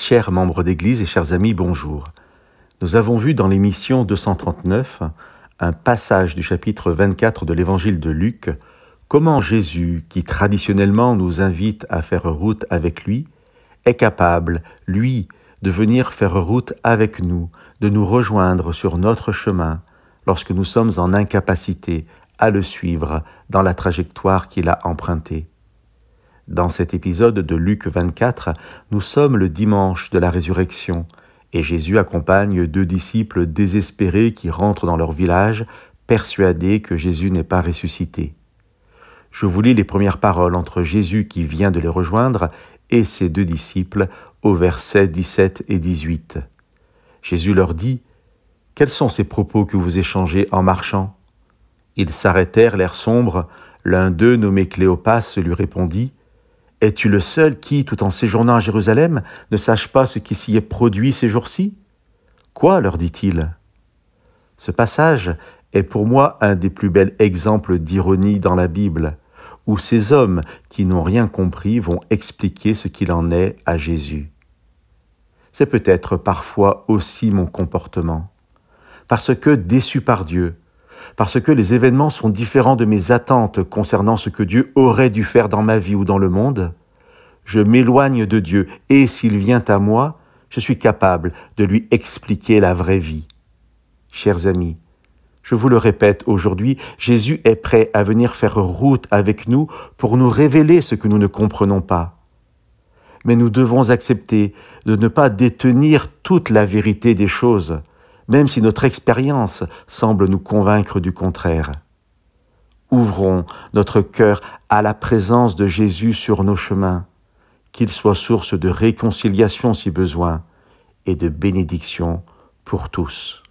Chers membres d'Église et chers amis, bonjour. Nous avons vu dans l'émission 239 un passage du chapitre 24 de l'Évangile de Luc, comment Jésus, qui traditionnellement nous invite à faire route avec lui, est capable, lui, de venir faire route avec nous, de nous rejoindre sur notre chemin, lorsque nous sommes en incapacité à le suivre dans la trajectoire qu'il a empruntée. Dans cet épisode de Luc 24, nous sommes le dimanche de la résurrection, et Jésus accompagne deux disciples désespérés qui rentrent dans leur village, persuadés que Jésus n'est pas ressuscité. Je vous lis les premières paroles entre Jésus qui vient de les rejoindre et ses deux disciples au verset 17 et 18. Jésus leur dit, Quels sont ces propos que vous échangez en marchant Ils s'arrêtèrent, l'air sombre, l'un d'eux nommé Cléopas lui répondit, es-tu le seul qui, tout en séjournant à Jérusalem, ne sache pas ce qui s'y est produit ces jours-ci Quoi leur dit-il Ce passage est pour moi un des plus bels exemples d'ironie dans la Bible, où ces hommes qui n'ont rien compris vont expliquer ce qu'il en est à Jésus. C'est peut-être parfois aussi mon comportement, parce que déçu par Dieu, parce que les événements sont différents de mes attentes concernant ce que Dieu aurait dû faire dans ma vie ou dans le monde, je m'éloigne de Dieu et s'il vient à moi, je suis capable de lui expliquer la vraie vie. Chers amis, je vous le répète aujourd'hui, Jésus est prêt à venir faire route avec nous pour nous révéler ce que nous ne comprenons pas. Mais nous devons accepter de ne pas détenir toute la vérité des choses, même si notre expérience semble nous convaincre du contraire. Ouvrons notre cœur à la présence de Jésus sur nos chemins, qu'il soit source de réconciliation si besoin et de bénédiction pour tous.